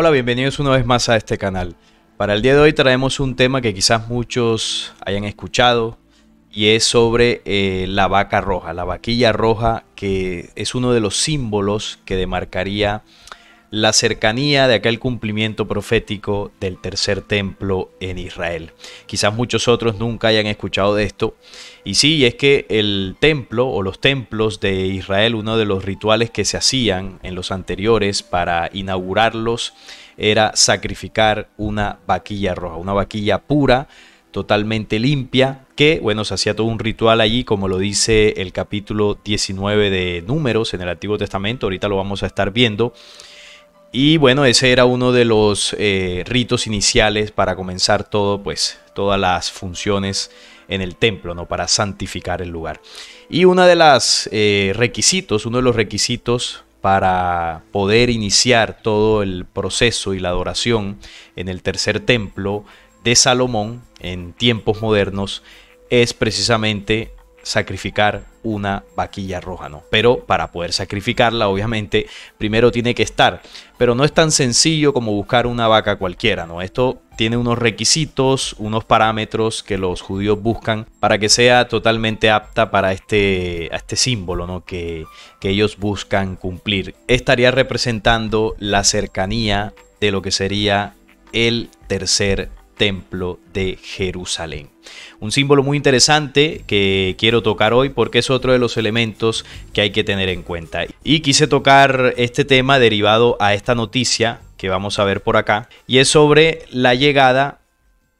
Hola, bienvenidos una vez más a este canal. Para el día de hoy traemos un tema que quizás muchos hayan escuchado y es sobre eh, la vaca roja, la vaquilla roja que es uno de los símbolos que demarcaría la cercanía de aquel cumplimiento profético del tercer templo en Israel. Quizás muchos otros nunca hayan escuchado de esto. Y sí, es que el templo o los templos de Israel, uno de los rituales que se hacían en los anteriores para inaugurarlos, era sacrificar una vaquilla roja, una vaquilla pura totalmente limpia, que bueno, se hacía todo un ritual allí, como lo dice el capítulo 19 de Números en el Antiguo Testamento, ahorita lo vamos a estar viendo, y bueno, ese era uno de los eh, ritos iniciales para comenzar todo, pues, todas las funciones en el templo, ¿no? Para santificar el lugar. Y uno de los eh, requisitos, uno de los requisitos para poder iniciar todo el proceso y la adoración en el tercer templo de Salomón en tiempos modernos es precisamente sacrificar una vaquilla roja, ¿no? Pero para poder sacrificarla, obviamente, primero tiene que estar. Pero no es tan sencillo como buscar una vaca cualquiera, ¿no? Esto tiene unos requisitos, unos parámetros que los judíos buscan para que sea totalmente apta para este, este símbolo, ¿no? Que, que ellos buscan cumplir. Estaría representando la cercanía de lo que sería el tercer templo de Jerusalén. Un símbolo muy interesante que quiero tocar hoy porque es otro de los elementos que hay que tener en cuenta. Y quise tocar este tema derivado a esta noticia que vamos a ver por acá y es sobre la llegada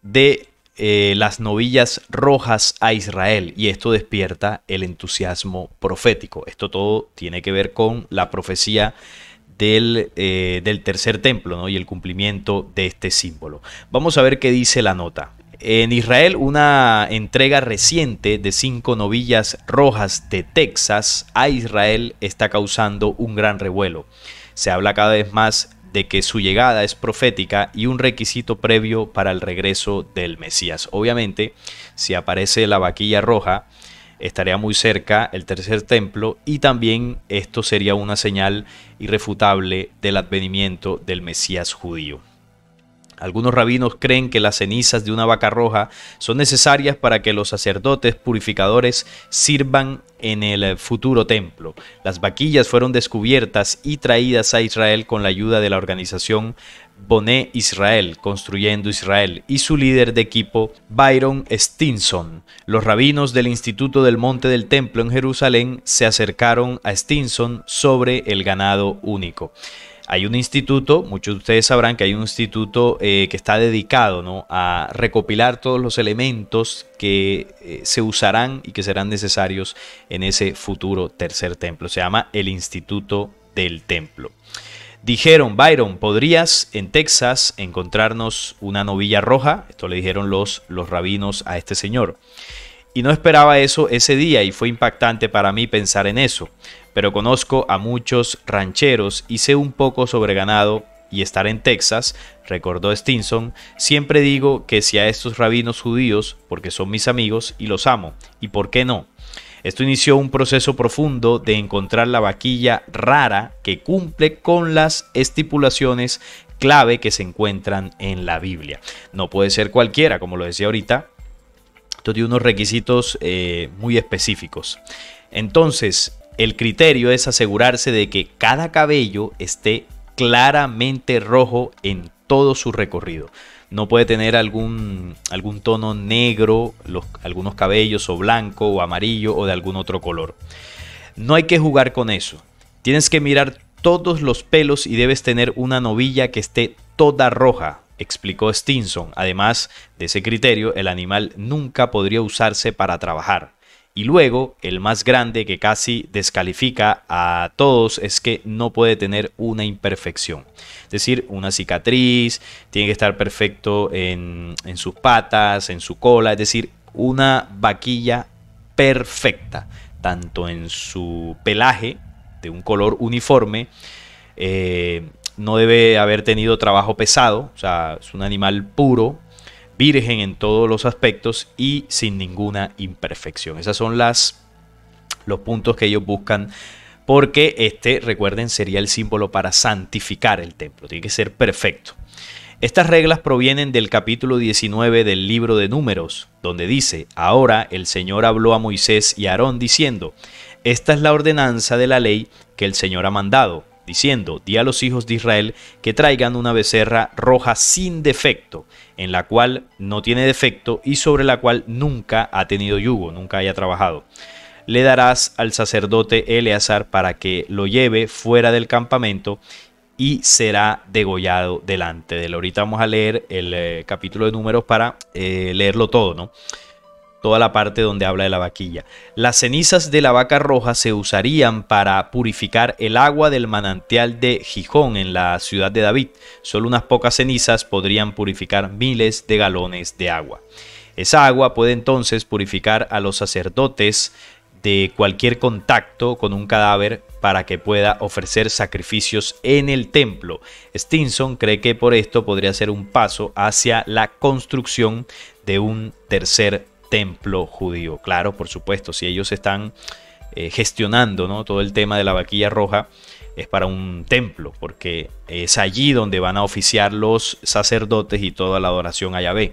de eh, las novillas rojas a Israel y esto despierta el entusiasmo profético. Esto todo tiene que ver con la profecía del, eh, del tercer templo y el cumplimiento de este símbolo. Vamos a ver qué dice la nota. En Israel, una entrega reciente de cinco novillas rojas de Texas a Israel está causando un gran revuelo. Se habla cada vez más de que su llegada es profética y un requisito previo para el regreso del Mesías. Obviamente, si aparece la vaquilla roja, estaría muy cerca el tercer templo y también esto sería una señal irrefutable del advenimiento del Mesías judío. Algunos rabinos creen que las cenizas de una vaca roja son necesarias para que los sacerdotes purificadores sirvan en el futuro templo. Las vaquillas fueron descubiertas y traídas a Israel con la ayuda de la organización Boné Israel, Construyendo Israel, y su líder de equipo, Byron Stinson. Los rabinos del Instituto del Monte del Templo en Jerusalén se acercaron a Stinson sobre el ganado único. Hay un instituto, muchos de ustedes sabrán que hay un instituto eh, que está dedicado a recopilar todos los elementos que eh, se usarán y que serán necesarios en ese futuro tercer templo. Se llama el Instituto del Templo. Dijeron, Byron, ¿podrías en Texas encontrarnos una novilla roja? Esto le dijeron los, los rabinos a este señor. Y no esperaba eso ese día y fue impactante para mí pensar en eso. Pero conozco a muchos rancheros y sé un poco sobre ganado y estar en Texas, recordó Stinson, siempre digo que si a estos rabinos judíos, porque son mis amigos y los amo, ¿y por qué no? Esto inició un proceso profundo de encontrar la vaquilla rara que cumple con las estipulaciones clave que se encuentran en la Biblia. No puede ser cualquiera, como lo decía ahorita, de unos requisitos eh, muy específicos. Entonces, el criterio es asegurarse de que cada cabello esté claramente rojo en todo su recorrido. No puede tener algún, algún tono negro, algunos cabellos o blanco o amarillo o de algún otro color. No hay que jugar con eso. Tienes que mirar todos los pelos y debes tener una novilla que esté toda roja, explicó Stinson. Además de ese criterio, el animal nunca podría usarse para trabajar. Y luego, el más grande que casi descalifica a todos es que no puede tener una imperfección. Es decir, una cicatriz, tiene que estar perfecto en, sus patas, en su cola, es decir, una vaquilla perfecta, tanto en su pelaje de un color uniforme, eh, no debe haber tenido trabajo pesado, o sea, es un animal puro, virgen en todos los aspectos y sin ninguna imperfección. Esas son las los puntos que ellos buscan porque este, recuerden, sería el símbolo para santificar el templo, tiene que ser perfecto. Estas reglas provienen del capítulo 19 del libro de Números, donde dice, ahora el Señor habló a Moisés y a Aarón diciendo, esta es la ordenanza de la ley que el Señor ha mandado diciendo, di a los hijos de Israel que traigan una becerra roja sin defecto, en la cual no tiene defecto y sobre la cual nunca ha tenido yugo, nunca haya trabajado. Le darás al sacerdote Eleazar para que lo lleve fuera del campamento y será degollado delante de él. Ahorita vamos a leer el eh, capítulo de números para eh, leerlo todo, ¿no? toda la parte donde habla de la vaquilla. Las cenizas de la vaca roja se usarían para purificar el agua del manantial de Gijón en la ciudad de David. Solo unas pocas cenizas podrían purificar miles de galones de agua. Esa agua puede entonces purificar a los sacerdotes de cualquier contacto con un cadáver para que pueda ofrecer sacrificios en el templo. Stinson cree que por esto podría ser un paso hacia la construcción de un tercer templo judío. Claro, por supuesto, si ellos están eh, gestionando ¿no? todo el tema de la vaquilla roja, es para un templo, porque es allí donde van a oficiar los sacerdotes y toda la adoración a Yahvé.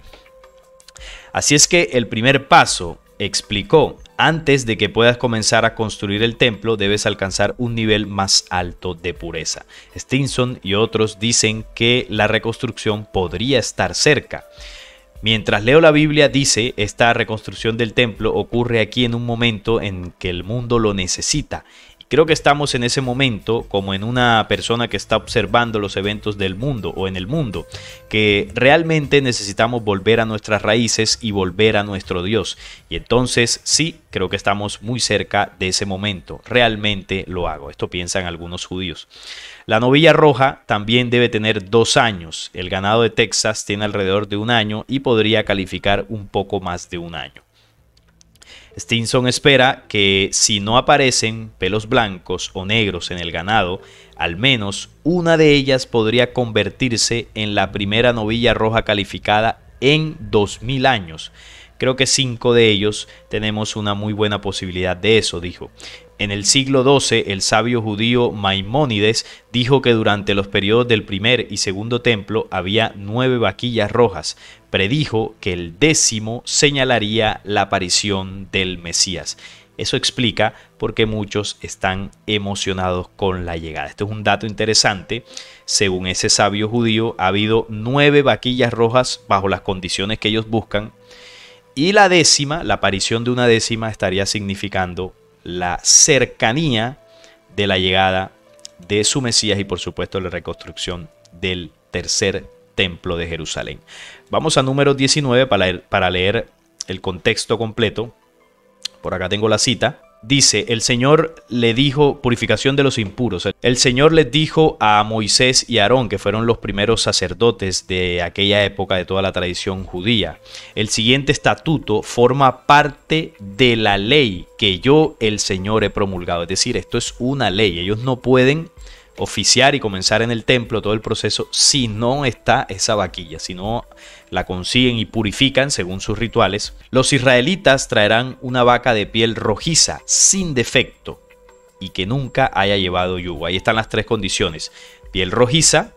Así es que el primer paso, explicó, antes de que puedas comenzar a construir el templo, debes alcanzar un nivel más alto de pureza. Stinson y otros dicen que la reconstrucción podría estar cerca. Mientras leo la Biblia dice, esta reconstrucción del templo ocurre aquí en un momento en que el mundo lo necesita Creo que estamos en ese momento como en una persona que está observando los eventos del mundo o en el mundo, que realmente necesitamos volver a nuestras raíces y volver a nuestro Dios. Y entonces sí, creo que estamos muy cerca de ese momento. Realmente lo hago. Esto piensan algunos judíos. La novilla roja también debe tener dos años. El ganado de Texas tiene alrededor de un año y podría calificar un poco más de un año. Stinson espera que si no aparecen pelos blancos o negros en el ganado, al menos una de ellas podría convertirse en la primera novilla roja calificada en 2000 años. Creo que cinco de ellos tenemos una muy buena posibilidad de eso, dijo. En el siglo XII, el sabio judío Maimónides dijo que durante los periodos del primer y segundo templo había nueve vaquillas rojas. Predijo que el décimo señalaría la aparición del Mesías. Eso explica por qué muchos están emocionados con la llegada. Esto es un dato interesante. Según ese sabio judío, ha habido nueve vaquillas rojas bajo las condiciones que ellos buscan. Y la décima, la aparición de una décima, estaría significando la cercanía de la llegada de su Mesías y por supuesto la reconstrucción del tercer templo de Jerusalén. Vamos a número 19 para leer, para leer el contexto completo. Por acá tengo la cita. Dice, el Señor le dijo purificación de los impuros. El Señor les dijo a Moisés y Aarón, que fueron los primeros sacerdotes de aquella época de toda la tradición judía. El siguiente estatuto forma parte de la ley que yo, el Señor, he promulgado. Es decir, esto es una ley. Ellos no pueden oficiar y comenzar en el templo todo el proceso si no está esa vaquilla, si no la consiguen y purifican según sus rituales, los israelitas traerán una vaca de piel rojiza, sin defecto, y que nunca haya llevado yugo. Ahí están las tres condiciones. Piel rojiza,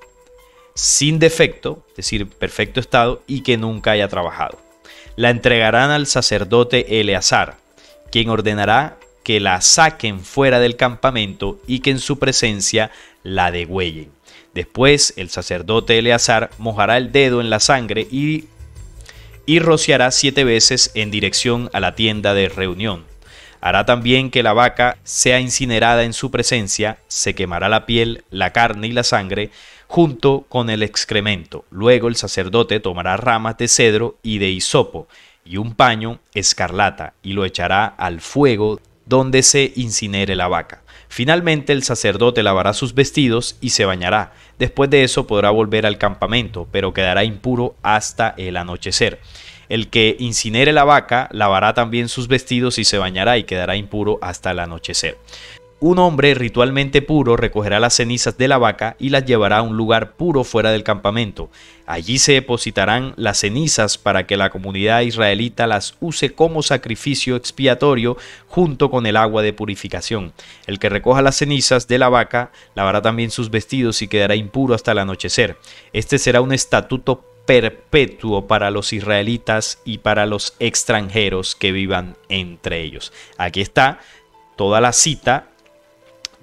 sin defecto, es decir, perfecto estado, y que nunca haya trabajado. La entregarán al sacerdote Eleazar, quien ordenará que la saquen fuera del campamento y que en su presencia la degüellen. Después el sacerdote Eleazar mojará el dedo en la sangre y, y rociará siete veces en dirección a la tienda de reunión. Hará también que la vaca sea incinerada en su presencia, se quemará la piel, la carne y la sangre junto con el excremento. Luego el sacerdote tomará ramas de cedro y de hisopo y un paño escarlata y lo echará al fuego donde se incinere la vaca. Finalmente el sacerdote lavará sus vestidos y se bañará. Después de eso podrá volver al campamento, pero quedará impuro hasta el anochecer. El que incinere la vaca lavará también sus vestidos y se bañará y quedará impuro hasta el anochecer. Un hombre ritualmente puro recogerá las cenizas de la vaca y las llevará a un lugar puro fuera del campamento. Allí se depositarán las cenizas para que la comunidad israelita las use como sacrificio expiatorio junto con el agua de purificación. El que recoja las cenizas de la vaca lavará también sus vestidos y quedará impuro hasta el anochecer. Este será un estatuto perpetuo para los israelitas y para los extranjeros que vivan entre ellos. Aquí está toda la cita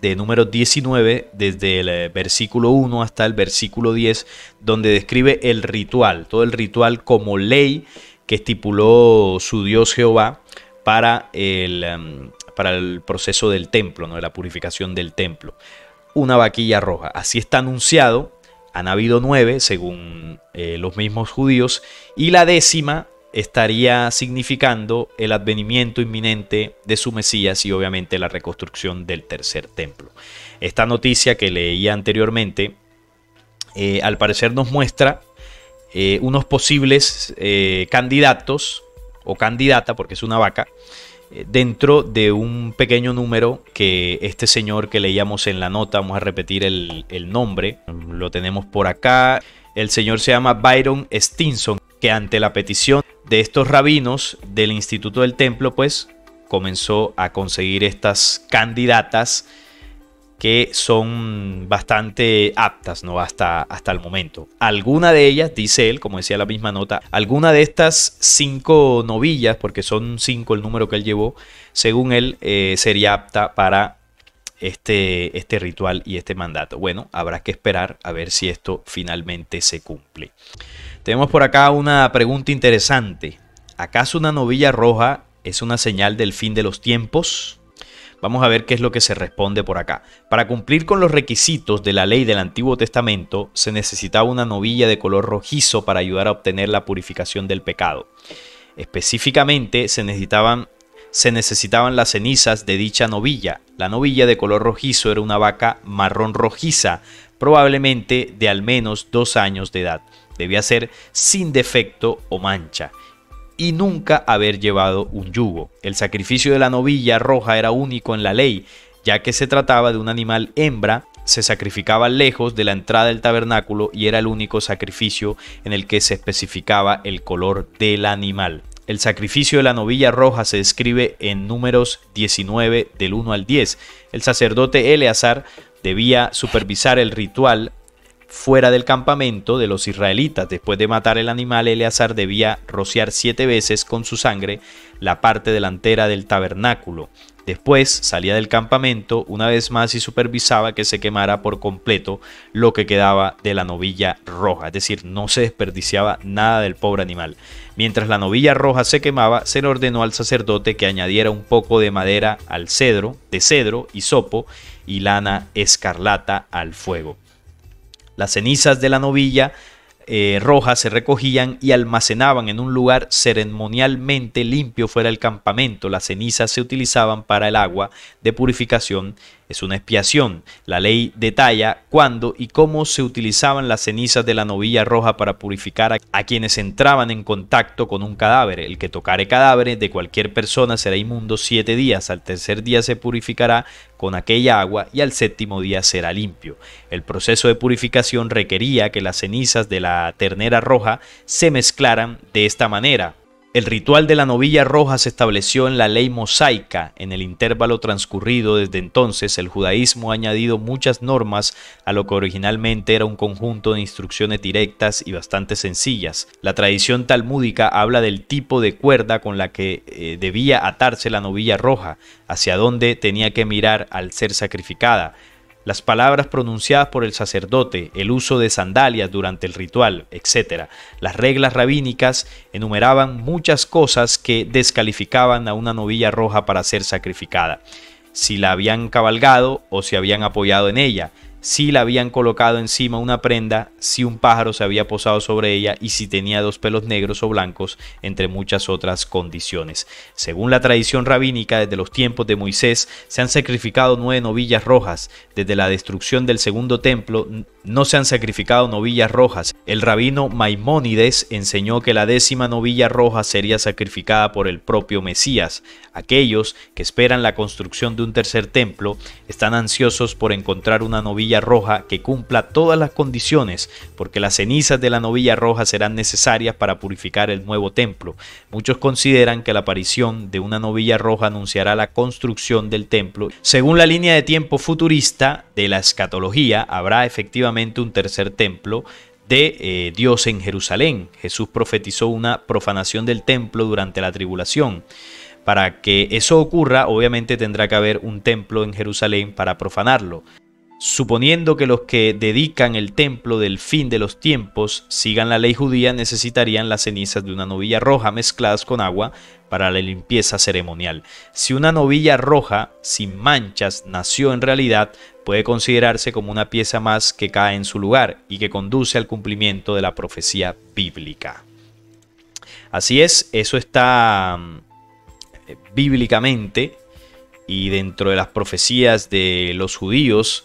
de número 19, desde el eh, versículo 1 hasta el versículo 10, donde describe el ritual, todo el ritual como ley que estipuló su Dios Jehová para el, em, para el proceso del templo, ¿no? de la purificación del templo. Una vaquilla roja. Así está anunciado. Han habido nueve, según eh, los mismos judíos, y la décima estaría significando el advenimiento inminente de su Mesías y obviamente la reconstrucción del tercer templo. Esta noticia que leía anteriormente, eh, al parecer nos muestra eh, unos posibles eh, candidatos o candidata, porque es una vaca, dentro de un pequeño número que este señor que leíamos en la nota, vamos a repetir el nombre, lo tenemos por acá, el señor se llama Byron Stinson, que ante la petición de estos rabinos del Instituto del Templo, pues comenzó a conseguir estas candidatas que son bastante aptas, ¿no? Hasta, hasta el momento. Alguna de ellas, dice él, como decía la misma nota, alguna de estas cinco novillas, porque son cinco el número que él llevó, según él, eh, sería apta para este, este ritual y este mandato. Bueno, habrá que esperar a ver si esto finalmente se cumple. Tenemos por acá una pregunta interesante. ¿Acaso una novilla roja es una señal del fin de los tiempos? Vamos a ver qué es lo que se responde por acá. Para cumplir con los requisitos de la ley del Antiguo Testamento, se necesitaba una novilla de color rojizo para ayudar a obtener la purificación del pecado. Específicamente se necesitaban, se necesitaban las cenizas de dicha novilla. La novilla de color rojizo era una vaca marrón rojiza, probablemente de al menos dos años de edad. Debía ser sin defecto o mancha y nunca haber llevado un yugo. El sacrificio de la novilla roja era único en la ley, ya que se trataba de un animal hembra, se sacrificaba lejos de la entrada del tabernáculo y era el único sacrificio en el que se especificaba el color del animal. El sacrificio de la novilla roja se describe en números 19 del 1 al 10. El sacerdote Eleazar debía supervisar el ritual fuera del campamento de los israelitas. Después de matar el animal, Eleazar debía rociar siete veces con su sangre la parte delantera del tabernáculo. Después salía del campamento una vez más y supervisaba que se quemara por completo lo que quedaba de la novilla roja, es decir, no se desperdiciaba nada del pobre animal. Mientras la novilla roja se quemaba, se le ordenó al sacerdote que añadiera un poco de madera al cedro, de cedro, y sopo y lana escarlata al fuego. Las cenizas de la novilla eh, roja se recogían y almacenaban en un lugar ceremonialmente limpio fuera del campamento. Las cenizas se utilizaban para el agua de purificación es una expiación. La ley detalla cuándo y cómo se utilizaban las cenizas de la novilla roja para purificar a, quienes entraban en contacto con un cadáver. El que tocare cadáver de cualquier persona será inmundo siete días. Al tercer día se purificará con aquella agua y al séptimo día será limpio. El proceso de purificación requería que las cenizas de la ternera roja se mezclaran de esta manera el ritual de la novilla roja se estableció en la ley mosaica. En el intervalo transcurrido desde entonces, el judaísmo ha añadido muchas normas a lo que originalmente era un conjunto de instrucciones directas y bastante sencillas. La tradición talmúdica habla del tipo de cuerda con la que eh, debía atarse la novilla roja, hacia dónde tenía que mirar al ser sacrificada, las palabras pronunciadas por el sacerdote, el uso de sandalias durante el ritual, etc. Las reglas rabínicas enumeraban muchas cosas que descalificaban a una novilla roja para ser sacrificada, si la habían cabalgado o si habían apoyado en ella, si la habían colocado encima una prenda, si un pájaro se había posado sobre ella y si tenía dos pelos negros o blancos, entre muchas otras condiciones. Según la tradición rabínica, desde los tiempos de Moisés se han sacrificado nueve novillas rojas. Desde la destrucción del segundo templo no se han sacrificado novillas rojas. El rabino Maimónides enseñó que la décima novilla roja sería sacrificada por el propio Mesías. Aquellos que esperan la construcción de un tercer templo están ansiosos por encontrar una novilla roja que cumpla todas las condiciones, porque las cenizas de la novilla roja serán necesarias para purificar el nuevo templo. Muchos consideran que la aparición de una novilla roja anunciará la construcción del templo. Según la línea de tiempo futurista de la escatología, habrá efectivamente un tercer templo, de eh, Dios en Jerusalén. Jesús profetizó una profanación del templo durante la tribulación. Para que eso ocurra, obviamente tendrá que haber un templo en Jerusalén para profanarlo. Suponiendo que los que dedican el templo del fin de los tiempos sigan la ley judía, necesitarían las cenizas de una novilla roja mezcladas con agua para la limpieza ceremonial. Si una novilla roja sin manchas nació en realidad, puede considerarse como una pieza más que cae en su lugar y que conduce al cumplimiento de la profecía bíblica. Así es, eso está eh, bíblicamente y dentro de las profecías de los judíos,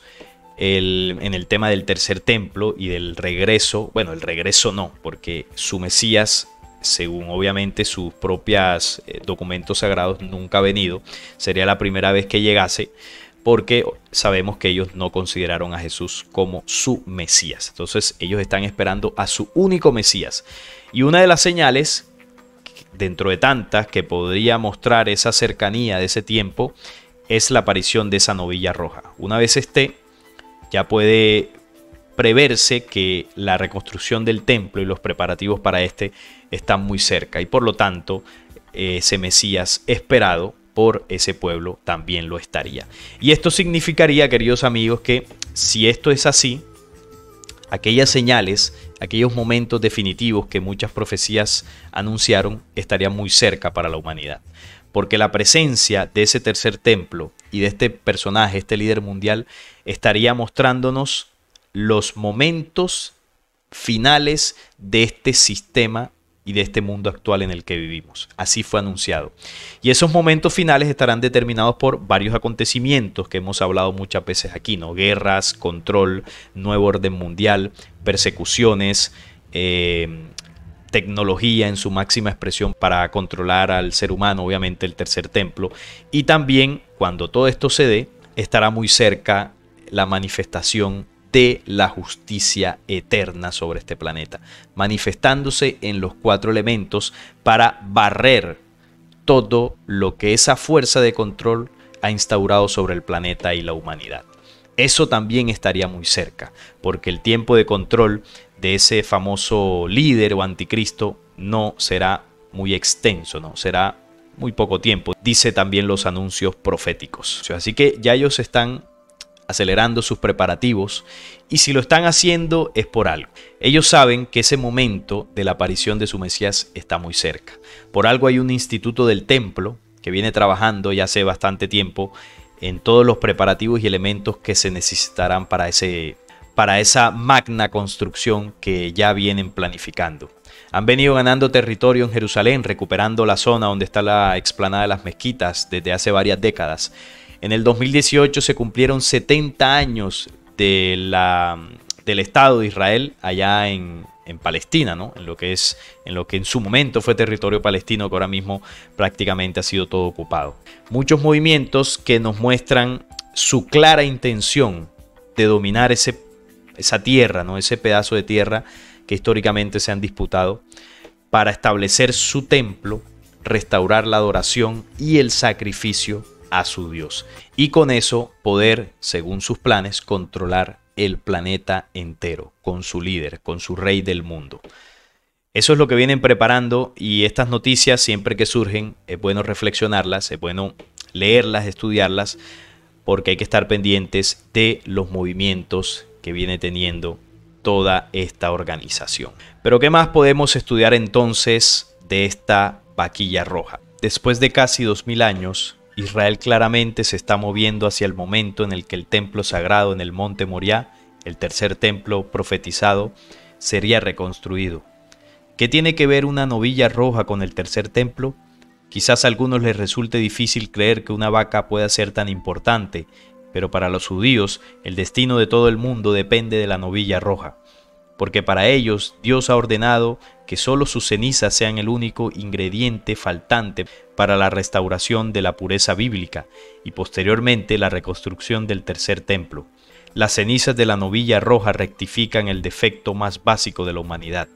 en el tema del tercer templo y del regreso, bueno, el regreso no, porque su Mesías, según obviamente sus propios eh, documentos sagrados, nunca ha venido, sería la primera vez que llegase, porque sabemos que ellos no consideraron a Jesús como su Mesías. Entonces ellos están esperando a su único Mesías. Y una de las señales, dentro de tantas, que podría mostrar esa cercanía de ese tiempo, es la aparición de esa novilla roja. Una vez esté, ya puede preverse que la reconstrucción del templo y los preparativos para este están muy cerca y por lo tanto ese Mesías esperado por ese pueblo también lo estaría. Y esto significaría, queridos amigos, que si esto es así, aquellas señales, aquellos momentos definitivos que muchas profecías anunciaron estarían muy cerca para la humanidad porque la presencia de ese tercer templo y de este personaje, este líder mundial, estaría mostrándonos los momentos finales de este sistema y de este mundo actual en el que vivimos. Así fue anunciado. Y esos momentos finales estarán determinados por varios acontecimientos que hemos hablado muchas veces aquí, ¿no? Guerras, control, nuevo orden mundial, persecuciones, eh, tecnología en su máxima expresión para controlar al ser humano, obviamente el tercer templo. Y también cuando todo esto se dé, estará muy cerca la manifestación de la justicia eterna sobre este planeta, manifestándose en los cuatro elementos para barrer todo lo que esa fuerza de control ha instaurado sobre el planeta y la humanidad. Eso también estaría muy cerca, porque el tiempo de control de ese famoso líder o anticristo no será muy extenso, ¿no? Será muy poco tiempo, dice también los anuncios proféticos. Así que ya ellos están acelerando sus preparativos y si lo están haciendo es por algo. Ellos saben que ese momento de la aparición de su Mesías está muy cerca. Por algo hay un instituto del templo que viene trabajando ya hace bastante tiempo en todos los preparativos y elementos que se necesitarán para ese para esa magna construcción que ya vienen planificando. Han venido ganando territorio en Jerusalén, recuperando la zona donde está la explanada de las mezquitas desde hace varias décadas. En el 2018 se cumplieron 70 años del Estado de Israel allá en, Palestina, ¿no? En lo que es, en lo que en su momento fue territorio palestino, que ahora mismo prácticamente ha sido todo ocupado. Muchos movimientos que nos muestran su clara intención de dominar ese esa tierra, ¿no? ese pedazo de tierra que históricamente se han disputado, para establecer su templo, restaurar la adoración y el sacrificio a su Dios. Y con eso poder, según sus planes, controlar el planeta entero, con su líder, con su rey del mundo. Eso es lo que vienen preparando y estas noticias siempre que surgen es bueno reflexionarlas, es bueno leerlas, estudiarlas, porque hay que estar pendientes de los movimientos que viene teniendo toda esta organización. Pero ¿qué más podemos estudiar entonces de esta vaquilla roja? Después de casi 2000 años, Israel claramente se está moviendo hacia el momento en el que el templo sagrado en el monte Moriah, el tercer templo profetizado, sería reconstruido. ¿Qué tiene que ver una novilla roja con el tercer templo? Quizás a algunos les resulte difícil creer que una vaca pueda ser tan importante pero para los judíos el destino de todo el mundo depende de la novilla roja, porque para ellos Dios ha ordenado que solo sus cenizas sean el único ingrediente faltante para la restauración de la pureza bíblica y posteriormente la reconstrucción del tercer templo. Las cenizas de la novilla roja rectifican el defecto más básico de la humanidad,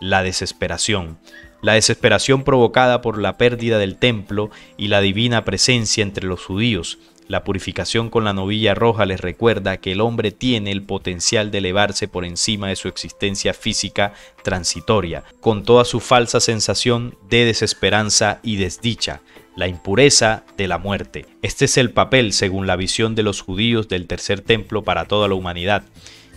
la desesperación, la desesperación provocada por la pérdida del templo y la divina presencia entre los judíos, la purificación con la novilla roja les recuerda que el hombre tiene el potencial de elevarse por encima de su existencia física transitoria, con toda su falsa sensación de desesperanza y desdicha, la impureza de la muerte. Este es el papel, según la visión de los judíos del tercer templo para toda la humanidad.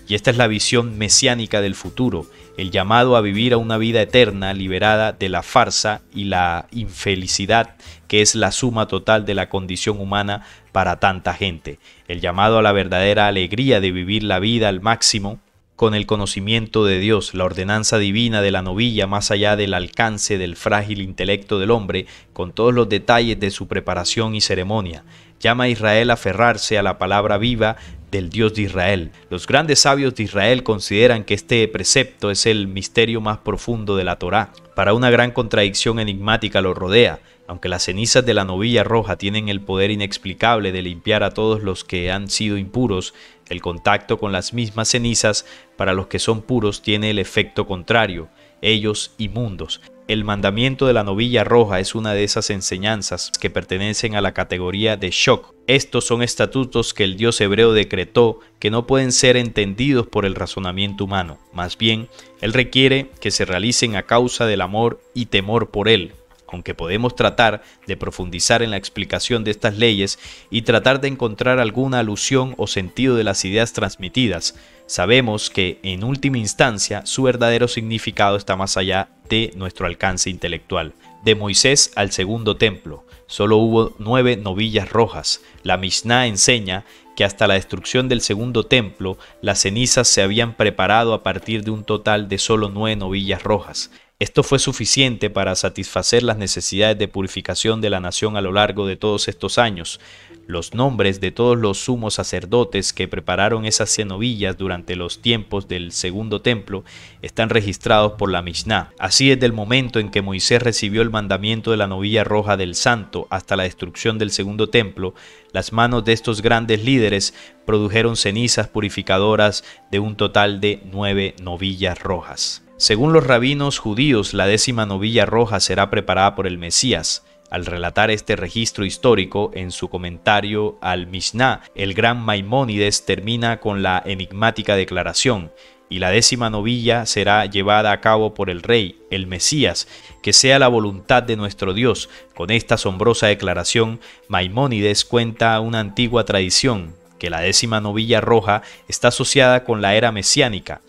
Y esta es la visión mesiánica del futuro, el llamado a vivir a una vida eterna liberada de la farsa y la infelicidad que es la suma total de la condición humana para tanta gente, el llamado a la verdadera alegría de vivir la vida al máximo con el conocimiento de Dios, la ordenanza divina de la novilla más allá del alcance del frágil intelecto del hombre, con todos los detalles de su preparación y ceremonia. Llama a Israel a aferrarse a la palabra viva del Dios de Israel. Los grandes sabios de Israel consideran que este precepto es el misterio más profundo de la Torá. Para una gran contradicción enigmática lo rodea. Aunque las cenizas de la novilla roja tienen el poder inexplicable de limpiar a todos los que han sido impuros, el contacto con las mismas cenizas para los que son puros tiene el efecto contrario, ellos inmundos. El mandamiento de la novilla roja es una de esas enseñanzas que pertenecen a la categoría de shock. Estos son estatutos que el dios hebreo decretó que no pueden ser entendidos por el razonamiento humano. Más bien, él requiere que se realicen a causa del amor y temor por él, aunque podemos tratar de profundizar en la explicación de estas leyes y tratar de encontrar alguna alusión o sentido de las ideas transmitidas, sabemos que, en última instancia, su verdadero significado está más allá de nuestro alcance intelectual. De Moisés al segundo templo, solo hubo nueve novillas rojas. La Mishnah enseña que hasta la destrucción del segundo templo, las cenizas se habían preparado a partir de un total de solo nueve novillas rojas. Esto fue suficiente para satisfacer las necesidades de purificación de la nación a lo largo de todos estos años. Los nombres de todos los sumos sacerdotes que prepararon esas cenovillas durante los tiempos del segundo templo están registrados por la Mishnah. Así desde el momento en que Moisés recibió el mandamiento de la novilla roja del santo hasta la destrucción del segundo templo, las manos de estos grandes líderes produjeron cenizas purificadoras de un total de nueve novillas rojas. Según los rabinos judíos, la décima novilla roja será preparada por el Mesías. Al relatar este registro histórico en su comentario al Mishnah, el gran Maimónides termina con la enigmática declaración, y la décima novilla será llevada a cabo por el Rey, el Mesías, que sea la voluntad de nuestro Dios. Con esta asombrosa declaración, Maimónides cuenta una antigua tradición, que la décima novilla roja está asociada con la era mesiánica,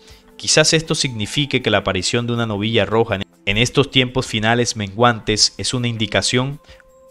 Quizás esto signifique que la aparición de una novilla roja en estos tiempos finales menguantes es una indicación,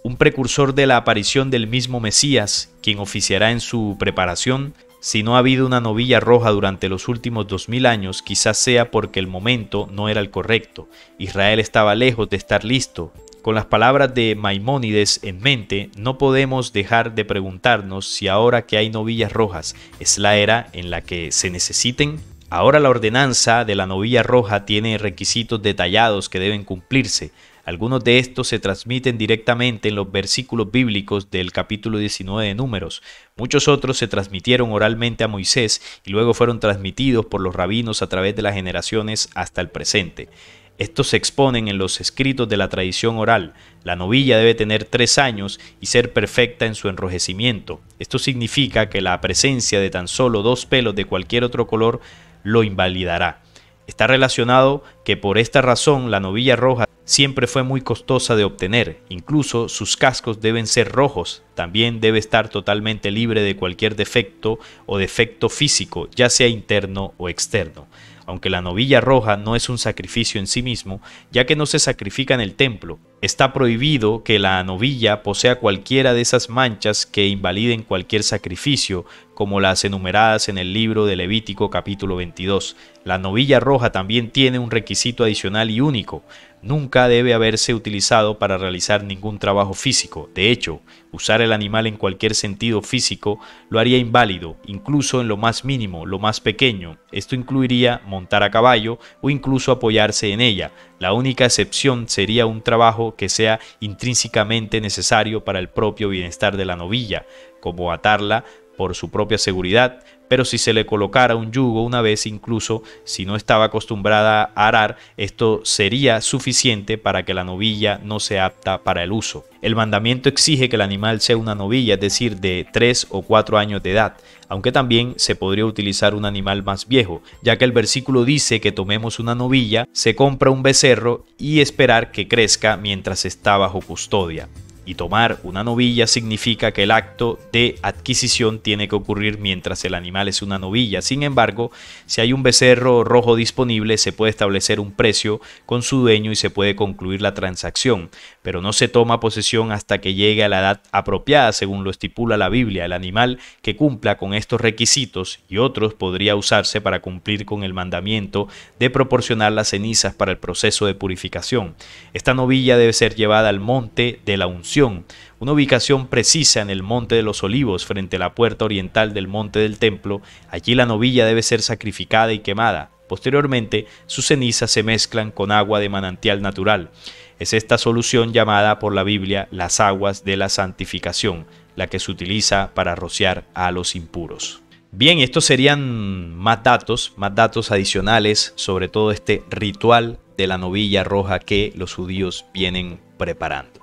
un precursor de la aparición del mismo Mesías, quien oficiará en su preparación. Si no ha habido una novilla roja durante los últimos 2000 años, quizás sea porque el momento no era el correcto. Israel estaba lejos de estar listo, con las palabras de Maimónides en mente, no podemos dejar de preguntarnos si ahora que hay novillas rojas es la era en la que se necesiten Ahora la ordenanza de la novilla roja tiene requisitos detallados que deben cumplirse. Algunos de estos se transmiten directamente en los versículos bíblicos del capítulo 19 de Números. Muchos otros se transmitieron oralmente a Moisés y luego fueron transmitidos por los rabinos a través de las generaciones hasta el presente. Estos se exponen en los escritos de la tradición oral. La novilla debe tener tres años y ser perfecta en su enrojecimiento. Esto significa que la presencia de tan solo dos pelos de cualquier otro color lo invalidará. Está relacionado que por esta razón la novilla roja siempre fue muy costosa de obtener, incluso sus cascos deben ser rojos, también debe estar totalmente libre de cualquier defecto o defecto físico, ya sea interno o externo aunque la novilla roja no es un sacrificio en sí mismo, ya que no se sacrifica en el templo. Está prohibido que la novilla posea cualquiera de esas manchas que invaliden cualquier sacrificio, como las enumeradas en el libro de Levítico capítulo 22. La novilla roja también tiene un requisito adicional y único nunca debe haberse utilizado para realizar ningún trabajo físico. De hecho, usar el animal en cualquier sentido físico lo haría inválido, incluso en lo más mínimo, lo más pequeño. Esto incluiría montar a caballo o incluso apoyarse en ella. La única excepción sería un trabajo que sea intrínsecamente necesario para el propio bienestar de la novilla, como atarla por su propia seguridad, pero si se le colocara un yugo una vez, incluso si no estaba acostumbrada a arar, esto sería suficiente para que la novilla no sea apta para el uso. El mandamiento exige que el animal sea una novilla, es decir, de 3 o 4 años de edad, aunque también se podría utilizar un animal más viejo, ya que el versículo dice que tomemos una novilla, se compra un becerro y esperar que crezca mientras está bajo custodia y tomar una novilla significa que el acto de adquisición tiene que ocurrir mientras el animal es una novilla. Sin embargo, si hay un becerro rojo disponible, se puede establecer un precio con su dueño y se puede concluir la transacción pero no se toma posesión hasta que llegue a la edad apropiada, según lo estipula la Biblia. El animal que cumpla con estos requisitos y otros podría usarse para cumplir con el mandamiento de proporcionar las cenizas para el proceso de purificación. Esta novilla debe ser llevada al monte de la unción, una ubicación precisa en el Monte de los Olivos, frente a la puerta oriental del Monte del Templo. Allí la novilla debe ser sacrificada y quemada. Posteriormente, sus cenizas se mezclan con agua de manantial natural. Es esta solución llamada por la Biblia las aguas de la santificación, la que se utiliza para rociar a los impuros. Bien, estos serían más datos, más datos adicionales sobre todo este ritual de la novilla roja que los judíos vienen preparando.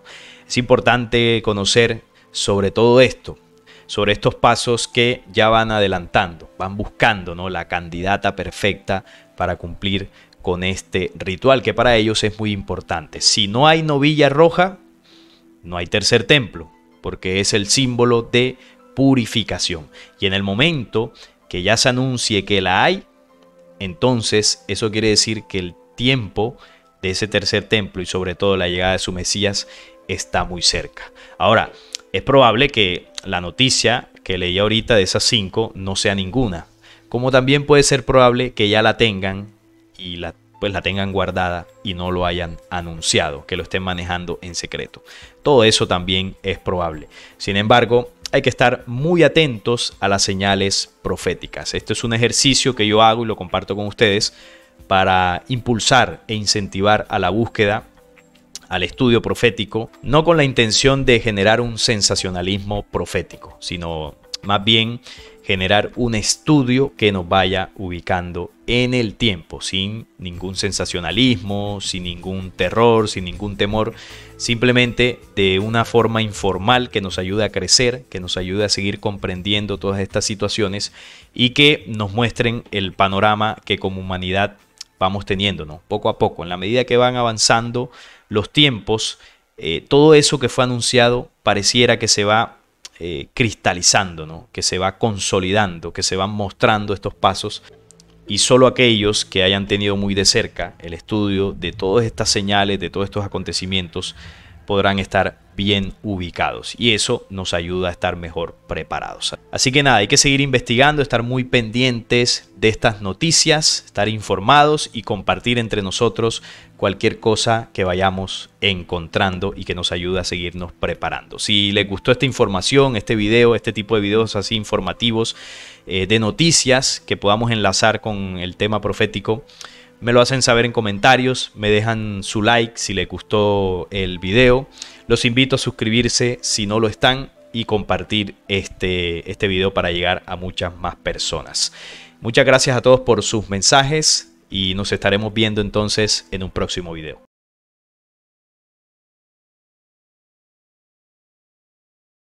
Es importante conocer sobre todo esto, sobre estos pasos que ya van adelantando, van buscando ¿no? la candidata perfecta para cumplir con este ritual, que para ellos es muy importante. Si no hay novilla roja, no hay tercer templo, porque es el símbolo de purificación. Y en el momento que ya se anuncie que la hay, entonces eso quiere decir que el tiempo de ese tercer templo y sobre todo la llegada de su Mesías está muy cerca. Ahora, es probable que la noticia que leía ahorita de esas cinco no sea ninguna, como también puede ser probable que ya la tengan y la, pues la tengan guardada y no lo hayan anunciado, que lo estén manejando en secreto. Todo eso también es probable. Sin embargo, hay que estar muy atentos a las señales proféticas. esto es un ejercicio que yo hago y lo comparto con ustedes para impulsar e incentivar a la búsqueda, al estudio profético, no con la intención de generar un sensacionalismo profético, sino más bien generar un estudio que nos vaya ubicando en el tiempo, sin ningún sensacionalismo, sin ningún terror, sin ningún temor, simplemente de una forma informal que nos ayude a crecer, que nos ayude a seguir comprendiendo todas estas situaciones y que nos muestren el panorama que como humanidad vamos teniendo, Poco a poco, en la medida que van avanzando los tiempos, eh, todo eso que fue anunciado pareciera que se va eh, cristalizando, ¿no? que se va consolidando, que se van mostrando estos pasos. Y solo aquellos que hayan tenido muy de cerca el estudio de todas estas señales, de todos estos acontecimientos, podrán estar bien ubicados y eso nos ayuda a estar mejor preparados. Así que nada, hay que seguir investigando, estar muy pendientes de estas noticias, estar informados y compartir entre nosotros cualquier cosa que vayamos encontrando y que nos ayude a seguirnos preparando. Si les gustó esta información, este video, este tipo de videos así informativos eh, de noticias que podamos enlazar con el tema profético, me lo hacen saber en comentarios, me dejan su like si les gustó el video. Los invito a suscribirse si no lo están y compartir este, este video para llegar a muchas más personas. Muchas gracias a todos por sus mensajes y nos estaremos viendo entonces en un próximo video.